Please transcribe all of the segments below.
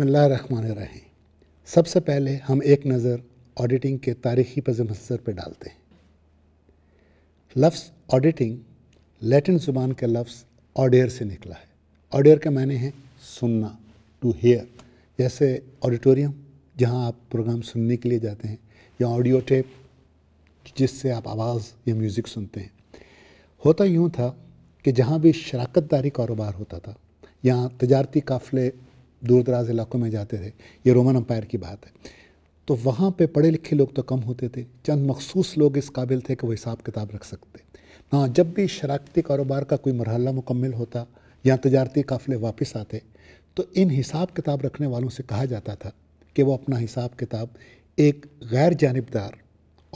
बिसमीम सबसे पहले हम एक नज़र ऑडिटिंग के तारीखी पज मसर पर डालते हैं लफ्स ऑडिटिंग लैटिन ज़ुबान का लफ्स ऑडियर से निकला है ऑडियर का मायने हैं सुनना टू हेयर जैसे ऑडिटोरियम जहाँ आप प्रोग्राम सुनने के लिए जाते हैं या ऑडियो टेप जिससे आप आवाज़ या म्यूज़िक सुनते हैं होता यूँ था कि जहाँ भी शराकत दारी कारोबार होता था यहाँ तजारती काफ़िले दूर दराज इलाकों में जाते थे ये रोमन अम्पायर की बात है तो वहाँ पे पढ़े लिखे लोग तो कम होते थे चंद मखसूस लोग इस काबिल थे कि वो हिसाब किताब रख सकते हाँ जब भी शराकती कारोबार का कोई मरहला मुकम्मल होता या तजारती काफ़िले वापस आते तो इन हिसाब किताब रखने वालों से कहा जाता था कि वो अपना हिसाब किताब एक गैर जानबदार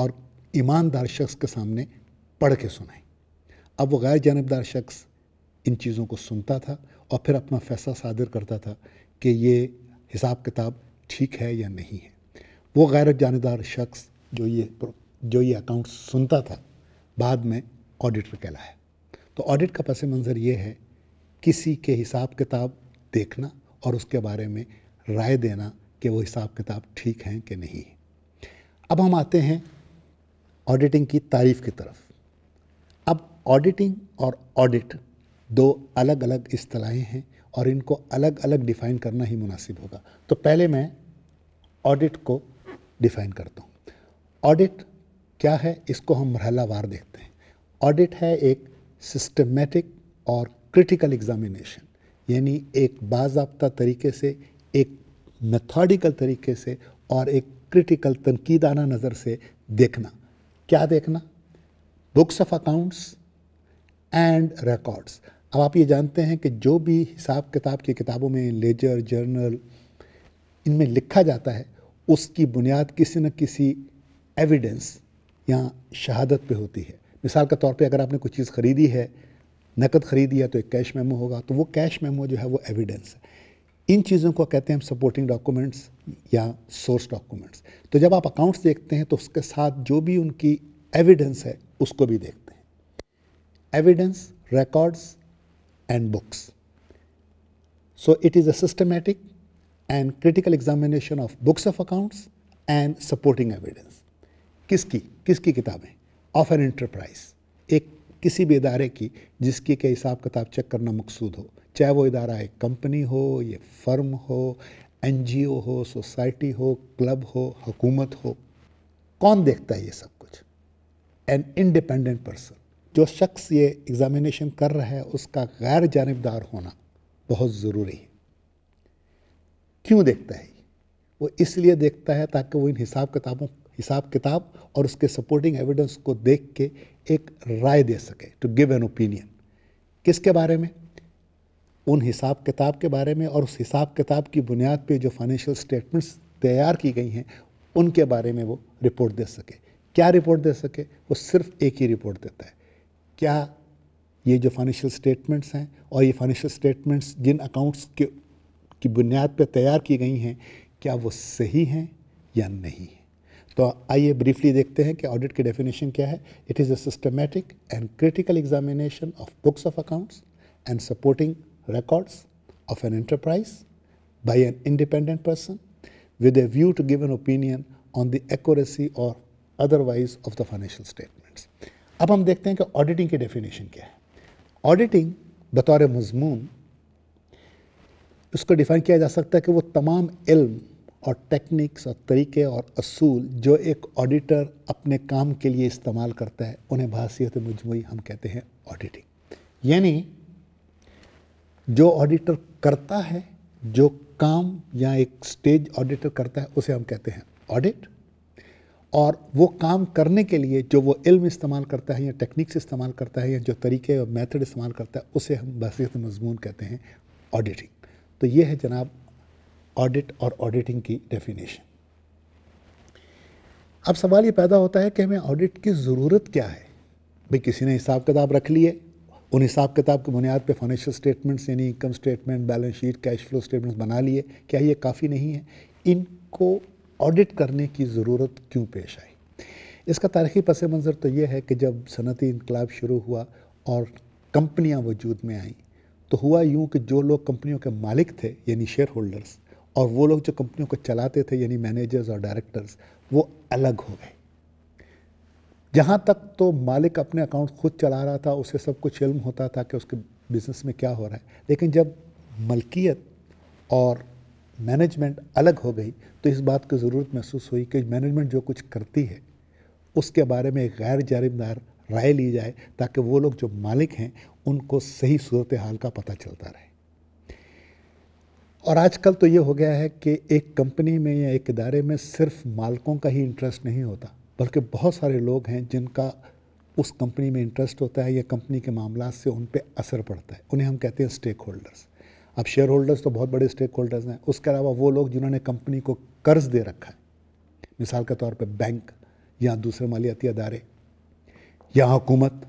और ईमानदार शख्स के सामने पढ़ के सुनाएं अब वो गैर जानबदार शख्स इन चीज़ों को सुनता था और फिर अपना फैसला सादिर करता था कि ये हिसाब किताब ठीक है या नहीं है वो गैर जानदार शख्स जो ये जो ये अकाउंट सुनता था बाद में ऑडिटर कहलाया तो ऑडिट का पस मंज़र ये है किसी के हिसाब किताब देखना और उसके बारे में राय देना कि वो हिसाब किताब ठीक हैं कि नहीं है अब हम आते हैं ऑडिटिंग की तारीफ़ की तरफ अब ऑडिटिंग और ऑडिट दो अलग अलग असलाहें हैं और इनको अलग अलग डिफ़ाइन करना ही मुनासिब होगा तो पहले मैं ऑडिट को डिफ़ाइन करता हूँ ऑडिट क्या है इसको हम मरहलावार देखते हैं ऑडिट है एक सिस्टमेटिक और क्रिटिकल एग्ज़ामिनेशन यानी एक बाबा तरीके से एक मेथोडिकल तरीके से और एक क्रिटिकल तनकीदाना नज़र से देखना क्या देखना books of accounts and records अब आप ये जानते हैं कि जो भी हिसाब किताब की किताबों में लेजर जर्नल इनमें लिखा जाता है उसकी बुनियाद किसी न किसी एविडेंस या शहादत पे होती है मिसाल के तौर पे अगर आपने कोई चीज़ ख़रीदी है नकद ख़रीदी है तो एक कैश मेमो होगा तो वो कैश मेमो जो है वो एविडेंस है इन चीज़ों को कहते हैं हम सपोर्टिंग डॉक्यूमेंट्स या सोर्स डॉक्यूमेंट्स तो जब आप अकाउंट्स देखते हैं तो उसके साथ जो भी उनकी एविडेंस है उसको भी देखते हैं evidence records and books. So it is a systematic and critical examination of books of accounts and supporting evidence. किसकी किसकी किताबें ऑफ एन इंटरप्राइज एक किसी भी इदारे की जिसकी के हिसाब किताब चेक करना मकसूद हो चाहे वो इदारा एक कंपनी हो ये फर्म हो एनजीओ हो सोसाइटी हो क्लब हो हुकूमत हो कौन देखता है ये सब कुछ एन इंडिपेंडेंट पर्सन जो शख्स ये एग्ज़ामिनेशन कर रहा है उसका गैर जानबदार होना बहुत ज़रूरी है क्यों देखता है वो इसलिए देखता है ताकि वो इन हिसाब किताबों हिसाब किताब और उसके सपोर्टिंग एविडेंस को देख के एक राय दे सके टू गिव एन ओपिनियन किसके बारे में उन हिसाब किताब के बारे में और उस हिसाब किताब की बुनियाद पे जो फाइनेंशियल स्टेटमेंट्स तैयार की गई हैं उनके बारे में वो रिपोर्ट दे सके क्या रिपोर्ट दे सके वो सिर्फ एक ही रिपोर्ट देता है क्या ये जो फाइनेंशियल स्टेटमेंट्स हैं और ये फाइनेंशियल स्टेटमेंट्स जिन अकाउंट्स के की बुनियाद पर तैयार की गई हैं क्या वो सही हैं या नहीं है तो आइए ब्रीफली देखते हैं कि ऑडिट की डेफिनेशन क्या है it is a systematic and critical examination of books of accounts and supporting records of an enterprise by an independent person with a view to give an opinion on the accuracy और otherwise of the financial statements अब हम देखते हैं कि auditing की definition क्या है auditing बतौर मजमून उसको डिफाइन किया जा सकता है कि वो तमाम इल्म और टेक्निक्स और तरीके और असूल जो एक ऑडिटर अपने काम के लिए इस्तेमाल करता है उन्हें भाषियत मजमू हम कहते हैं ऑडिटिंग यानी जो ऑडिटर करता है जो काम या एक स्टेज ऑडिटर करता है उसे हम कहते हैं ऑडिट और वो काम करने के लिए जो वो इल्म इस्तेमाल करता है या टेक्निक्स इस्तेमाल करता है या जो तरीके और मेथड इस्तेमाल करता है उसे हम बसीत मजमून कहते हैं ऑडिटिंग तो ये है जनाब ऑडिट और ऑडिटिंग की डेफिनेशन अब सवाल ये पैदा होता है कि हमें ऑडिट की ज़रूरत क्या है भाई किसी ने हिसाब किताब रख लिए उन हिसाब किताब की बुनियाद पर फाइनेंशियल स्टेटमेंट्स यानी income statement balance sheet cash flow statements बना लिए क्या ये काफ़ी नहीं है इनको ऑडिट करने की ज़रूरत क्यों पेश आई इसका तारीखी पस मंज़र तो ये है कि जब सनती इनकलाब शुरू हुआ और कंपनियां वजूद में आईं तो हुआ यूं कि जो लोग कंपनियों के मालिक थे यानी शेयर होल्डर्स और वो लोग जो कंपनियों को चलाते थे यानी मैनेजर्स और डायरेक्टर्स वो अलग हो गए जहाँ तक तो मालिक अपने अकाउंट खुद चला रहा था उसे सब कुछ इल्म होता था कि उसके बिज़नेस में क्या हो रहा है लेकिन जब मलकियत और मैनेजमेंट अलग हो गई तो इस बात की ज़रूरत महसूस हुई कि मैनेजमेंट जो कुछ करती है उसके बारे में एक गैर जानबदार राय ली जाए ताकि वो लोग जो मालिक हैं उनको सही सूरत हाल का पता चलता रहे और आजकल तो ये हो गया है कि एक कंपनी में या एक इदारे में सिर्फ मालकों का ही इंटरेस्ट नहीं होता बल्कि बहुत सारे लोग हैं जिनका उस कंपनी में इंटरेस्ट होता है या कंपनी के मामला से उन पर असर पड़ता है उन्हें हम कहते हैं स्टेक होल्डर्स अब शेयर होल्डर्स तो बहुत बड़े स्टेक होल्डर्स हैं उसके अलावा वो लोग जिन्होंने कंपनी को कर्ज दे रखा है मिसाल के तौर पर बैंक या दूसरे मालियाती अदारे या हुकूमत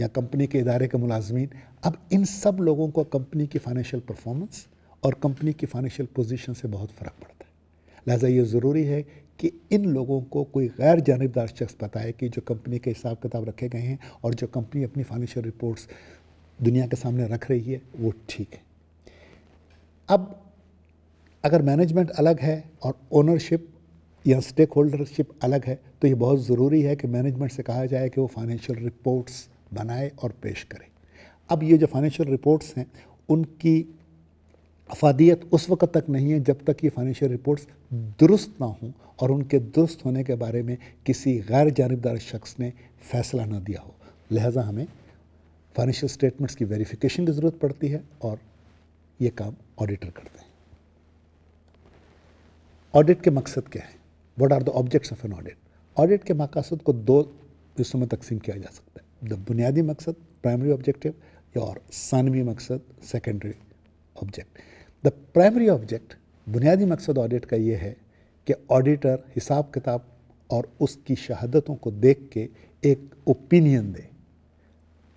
या कंपनी के इदारे के मुलाजमीन अब इन सब लोगों को कंपनी की फाइनेंशियल परफॉर्मेंस और कंपनी की फाइनेंशियल पोजीशन से बहुत फ़र्क पड़ता है लिहाजा ये ज़रूरी है कि इन लोगों को कोई गैर जानबदार शख्स पता है कि जो कंपनी के हिसाब किताब रखे गए हैं और जो कंपनी अपनी फाइनेंशियल रिपोर्ट्स दुनिया के सामने रख रही है वो ठीक है अब अगर मैनेजमेंट अलग है और ओनरशिप या स्टेक होल्डरशिप अलग है तो ये बहुत ज़रूरी है कि मैनेजमेंट से कहा जाए कि वो फाइनेंशियल रिपोर्ट्स बनाए और पेश करे अब ये जो फाइनेंशियल रिपोर्ट्स हैं उनकी अफादियत उस वक्त तक नहीं है जब तक ये फाइनेंशियल रिपोर्ट्स दुरुस्त ना हों और उनके दुरुस्त होने के बारे में किसी गैर जानबदार शख्स ने फैसला ना दिया हो लिहाजा हमें फाइनेंशियल स्टेटमेंट्स की वेरिफिकेशन की ज़रूरत पड़ती है और ये काम ऑडिटर करते हैं ऑडिट के मकसद क्या है what are the objects of an audit audit के मकासद को दो हिस्सों में तकसीम किया जा सकता है द बुनियादी मकसद प्राइमरी ऑब्जेक्टिव और सानवी मकसद secondary object the primary object बुनियादी मकसद ऑडिट का ये है कि ऑडिटर हिसाब किताब और उसकी शहादतों को देख के एक ओपिनियन दे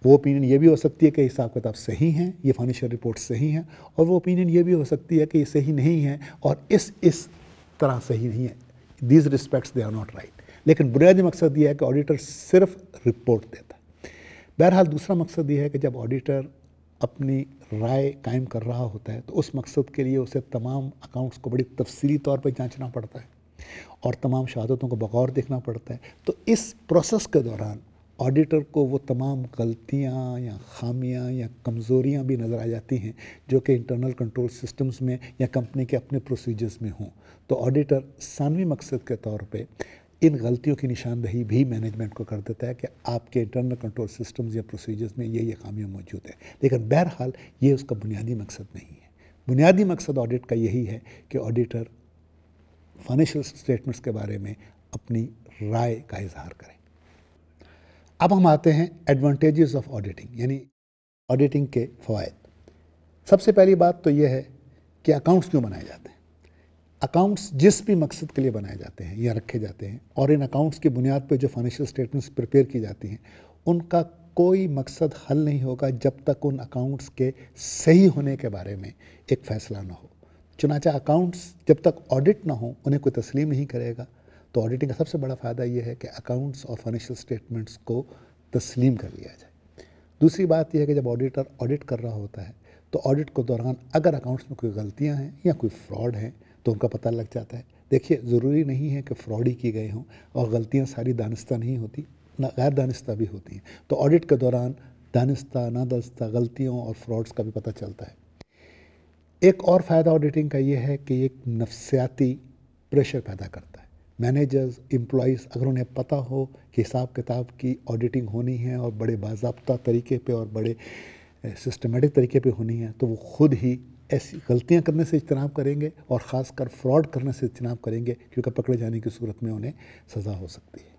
वो ओपिनियन ये भी हो सकती है कि हिसाब किताब सही हैं ये फाइनेंशियल रिपोर्ट सही हैं और वो ओपिनियन ये भी हो सकती है कि ये सही नहीं है और इस इस तरह सही नहीं है these respects they are not right लेकिन बुनियादी मकसद ये है कि ऑडिटर सिर्फ रिपोर्ट देता है बहरहाल दूसरा मकसद ये है कि जब ऑडिटर अपनी राय कायम कर रहा होता है तो उस मकसद के लिए उसे तमाम अकाउंट्स को बड़ी तफसीली तौर पर जाँचना पड़ता है और तमाम शहादतों को बगौर देखना पड़ता है तो इस प्रोसेस के दौरान ऑडिटर को वो तमाम गलतियाँ या खामियाँ या कमज़ोरियाँ भी नज़र आ जाती हैं जो कि इंटरनल कंट्रोल सिस्टम्स में या कंपनी के अपने प्रोसीजर्स में हों तो ऑडिटर सानवी मकसद के तौर पे इन गलतियों की निशानदही भी मैनेजमेंट को कर देता है कि आपके इंटरनल कंट्रोल सिस्टम्स या प्रोसीजर्स में ये ये खामियाँ मौजूद हैं लेकिन बहरहाल ये उसका बुनियादी मकसद नहीं है बुनियादी मकसद ऑडिट का यही है कि ऑडिटर फाइनेंशियल स्टेटमेंट्स के बारे में अपनी राय का इजहार करें अब हम आते हैं एडवांटेजेस ऑफ ऑडिटिंग यानी ऑडिटिंग के फ़वाद सबसे पहली बात तो यह है कि अकाउंट्स क्यों बनाए जाते हैं अकाउंट्स जिस भी मकसद के लिए बनाए जाते हैं या रखे जाते हैं और इन अकाउंट्स की बुनियाद पर जो फाइनेंशियल स्टेटमेंट्स प्रिपेयर की जाती हैं उनका कोई मकसद हल नहीं होगा जब तक उन अकाउंट्स के सही होने के बारे में एक फ़ैसला ना हो चुनाचा अकाउंट्स जब तक ऑडिट ना हो उन्हें कोई तस्लीम नहीं करेगा तो ऑडिटिंग का सबसे बड़ा फ़ायदा ये है कि अकाउंट्स और फाइनेंशियल स्टेटमेंट्स को तस्लीम कर लिया जाए दूसरी बात यह है कि जब ऑडिटर ऑडिट कर रहा होता है तो ऑडिट के दौरान अगर अकाउंट्स में कोई गलतियाँ हैं या कोई फ्रॉड हैं तो उनका पता लग जाता है देखिए ज़रूरी नहीं है कि फ्रॉड ही की गए हों और गलतियाँ सारी दानिस्ता नहीं होती ना गैर दानिस्ता भी होती हैं तो ऑडिट के दौरान दानिस्ता नादस्ता गलतियों और फ्रॉड्स का भी पता चलता है एक और फ़ायदा ऑडिटिंग का ये है कि एक नफ्सियाती प्रेशर पैदा करता है मैनेजर्स इम्प्लॉज़ अगर उन्हें पता हो कि हिसाब किताब की ऑडिटिंग होनी है और बड़े बाबा तरीके पे और बड़े सिस्टमेटिक तरीके पे होनी है तो वो खुद ही ऐसी गलतियां करने से इजतनाब करेंगे और ख़ासकर फ्रॉड करने से इजतनाब करेंगे क्योंकि पकड़े जाने की सूरत में उन्हें सज़ा हो सकती है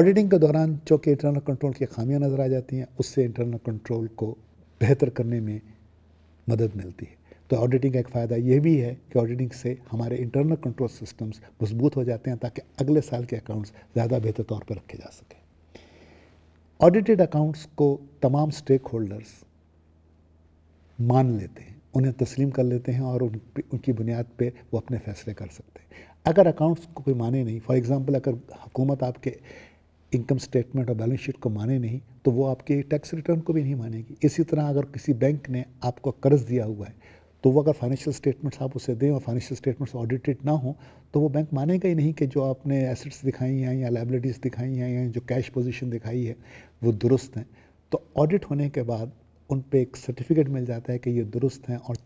ऑडिटिंग के दौरान चूँकि इंटरनल कंट्रोल की खामियाँ नज़र आ जाती हैं उससे इंटरनल कंट्रोल को बेहतर करने में मदद मिलती है तो ऑडिटिंग एक फ़ायदा ये भी है कि ऑडिटिंग से हमारे इंटरनल कंट्रोल सिस्टम्स मजबूत हो जाते हैं ताकि अगले साल के अकाउंट्स ज़्यादा बेहतर तौर पर रखे जा सकें ऑडिटेड अकाउंट्स को तमाम स्टेक होल्डर्स मान लेते हैं उन्हें तस्लीम कर लेते हैं और उन उनकी बुनियाद पे वो अपने फैसले कर सकते हैं अगर अकाउंट्स को कोई माने नहीं फॉर एग्ज़ाम्पल अगर हुकूमत आपके इनकम स्टेटमेंट और बैलेंस शीट को माने नहीं तो वो आपके टैक्स रिटर्न को भी नहीं मानेगी इसी तरह अगर किसी बैंक ने आपको कर्ज़ दिया हुआ है तो वो अगर फाइनेंशियल स्टेटमेंट्स आप उसे दें और फाइनेंशियल स्टेटमेंट्स ऑडिटेड ना हो तो वो बैंक मानेगा ही नहीं कि जो आपने एसेट्स दिखाई हैं या लाइबिलिटीज़ दिखाई हैं या जो कैश पोजीशन दिखाई है वो दुरुस्त हैं तो ऑडिट होने के बाद उन पर एक सर्टिफिकेट मिल जाता है कि ये दुरुस्त हैं और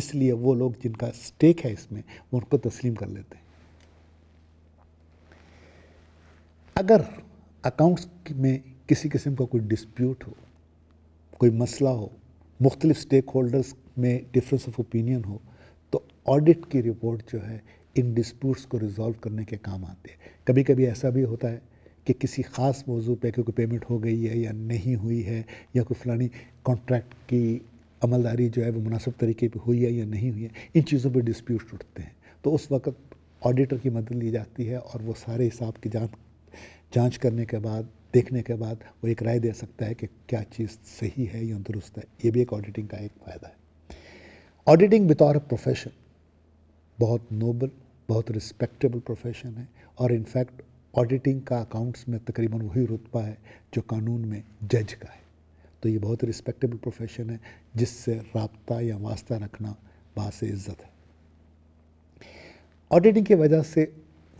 इसलिए वो लोग जिनका स्टेक है इसमें वो उनको तस्लीम कर लेते हैं अगर अकाउंट्स में किसी किस्म का कोई डिस्प्यूट हो कोई मसला हो मुख्तलिफ स्टेक होल्डर्स में डिफरेंस ऑफ ओपिनियन हो तो ऑडिट की रिपोर्ट जो है इन डिस्प्यूट्स को रिजॉल्व करने के काम आते हैं कभी कभी ऐसा भी होता है कि किसी ख़ास मौजू पे क्योंकि पेमेंट हो गई है या नहीं हुई है या कोई फलानी कॉन्ट्रैक्ट की अमलदारी जो है वो मुनासिब तरीके पे हुई है या नहीं हुई है इन चीज़ों पर डिस्प्यूट उठते हैं तो उस वक्त ऑडिटर की मदद ली जाती है और वो सारे हिसाब की जाँच जाँच करने के बाद देखने के बाद वो एक राय दे सकता है कि क्या चीज़ सही है या दुरुस्त है ये भी एक ऑडिटिंग का एक फ़ायदा है ऑडिटिंग बतौर प्रोफेशन बहुत नोबल बहुत रिस्पेक्टेबल प्रोफेशन है और इनफैक्ट ऑडिटिंग का अकाउंट्स में तकरीबन वही रुतबा है जो कानून में जज का है तो ये बहुत रिस्पेक्टेबल प्रोफेशन है जिससे रबता या वास्ता रखना बास इज़्ज़त है ऑडिटिंग की वजह से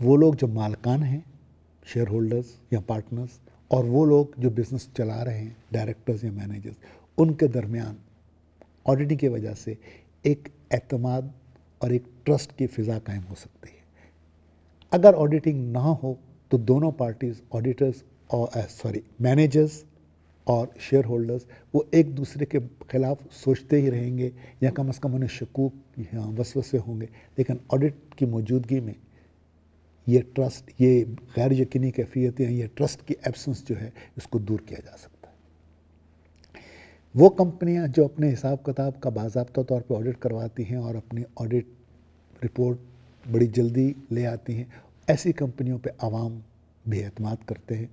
वो लोग जो मालकान हैं शेयर होल्डर्स या पार्टनर्स और वो लोग जो बिज़नेस चला रहे हैं डायरेक्टर्स या मैनेजर्स उनके दरमियान ऑडिटिंग की वजह से एक एतमाद और एक ट्रस्ट की फ़िज़ा कायम हो सकती है अगर ऑडिटिंग ना हो तो दोनों पार्टीज़ ऑडिटर्स और सॉरी मैनेजर्स और शेयर होल्डर्स वो एक दूसरे के खिलाफ सोचते ही रहेंगे या कम अज़ कम उन्हें शकूक वसवसे होंगे लेकिन ऑडिट की मौजूदगी में ये ट्रस्ट ये गैर यकीनी कैफियतें ये ट्रस्ट की एब्सेंस जो है इसको दूर किया जा सकता है वो कंपनियां जो अपने हिसाब किताब का बाबा तौर पे ऑडिट करवाती हैं और अपनी ऑडिट रिपोर्ट बड़ी जल्दी ले आती हैं ऐसी कंपनियों पे आवाम भी अतमाद करते हैं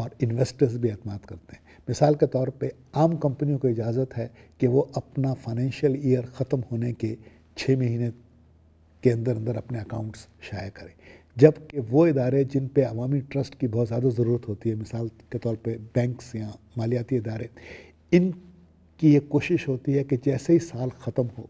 और इन्वेस्टर्स भी अहतमाद करते हैं मिसाल के तौर पे आम कंपनियों को इजाज़त है कि वो अपना फाइनेंशियल ईयर ख़त्म होने के छः महीने के अंदर अंदर अपने अकाउंट्स शाया करें जबकि वो इदारे जिन पे अवामी ट्रस्ट की बहुत ज़्यादा ज़रूरत होती है मिसाल के तौर पे बैंक्स या मालियाती इदारे इन कि ये कोशिश होती है कि जैसे ही साल ख़त्म हो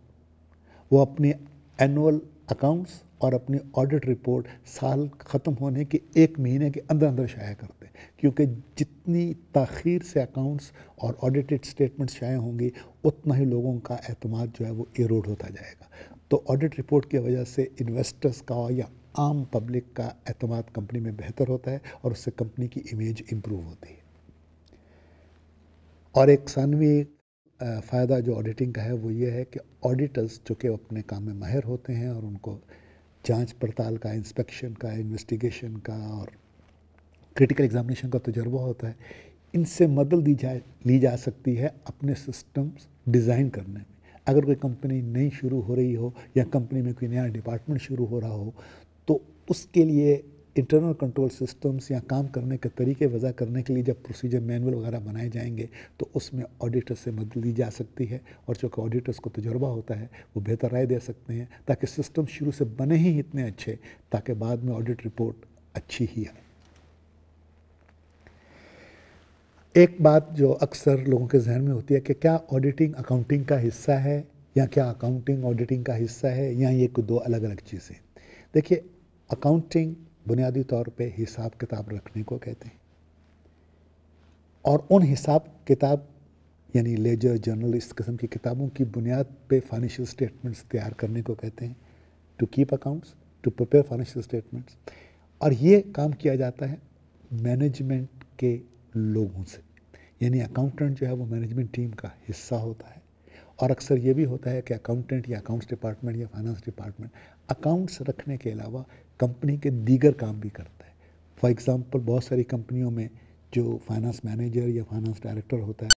वो अपने एनुअल अकाउंट्स और अपनी ऑडिट रिपोर्ट साल ख़त्म होने के एक महीने के अंदर अंदर शाया करते हैं क्योंकि जितनी तखीर से अकाउंट्स और ऑडिटेड स्टेटमेंट्स शाये होंगी उतना ही लोगों का अहतमाद जो है वो एरोड होता जाएगा तो ऑडिट रिपोर्ट की वजह से इन्वेस्टर्स का या आम पब्लिक का अहतमाद कंपनी में बेहतर होता है और उससे कंपनी की इमेज इम्प्रूव होती है और एक सानवी फ़ायदा जो ऑडिटिंग का है वो ये है कि ऑडिटर्स जो कि अपने काम में माहिर होते हैं और उनको जांच पड़ताल का इंस्पेक्शन का इन्वेस्टिगेशन का और क्रिटिकल एग्जामिनेशन का तजर्बा तो होता है इनसे मदद ली जा ली जा सकती है अपने सिस्टम्स डिज़ाइन करने में अगर कोई कंपनी नई शुरू हो रही हो या कंपनी में कोई नया डिपार्टमेंट शुरू हो रहा हो तो उसके लिए इंटरनल कंट्रोल सिस्टम्स या काम करने के तरीके वजह करने के लिए जब प्रोसीजर मैनुअल वगैरह बनाए जाएंगे तो उसमें ऑडिटर से मदद ली जा सकती है और चूँकि ऑडिटर्स को तजुर्बा होता है वो बेहतर राय दे सकते हैं ताकि सिस्टम शुरू से बने ही इतने अच्छे ताकि बाद में ऑडिट रिपोर्ट अच्छी ही आए एक बात जो अक्सर लोगों के जहन में होती है कि क्या ऑडिटिंग अकाउंटिंग का हिस्सा है या क्या अकाउंटिंग ऑडिटिंग का हिस्सा है या ये कुछ दो अलग अलग चीज़ें देखिए अकाउंटिंग बुनियादी तौर पे हिसाब किताब रखने को कहते हैं और उन हिसाब किताब यानी लेजर जर्नल इस किस्म की किताबों की बुनियाद पे फाइनेंशियल स्टेटमेंट्स तैयार करने को कहते हैं to keep accounts to prepare financial statements और ये काम किया जाता है मैनेजमेंट के लोगों से यानी अकाउंटेंट जो है वो मैनेजमेंट टीम का हिस्सा होता है और अक्सर ये भी होता है कि अकाउंटेंट या अकाउंट्स डिपार्टमेंट या फाइनेंस डिपार्टमेंट अकाउंट्स रखने के अलावा कंपनी के दीगर काम भी करता है फॉर एग्ज़ाम्पल बहुत सारी कंपनियों में जो फाइनेंस मैनेजर या फाइनेंस डायरेक्टर होता है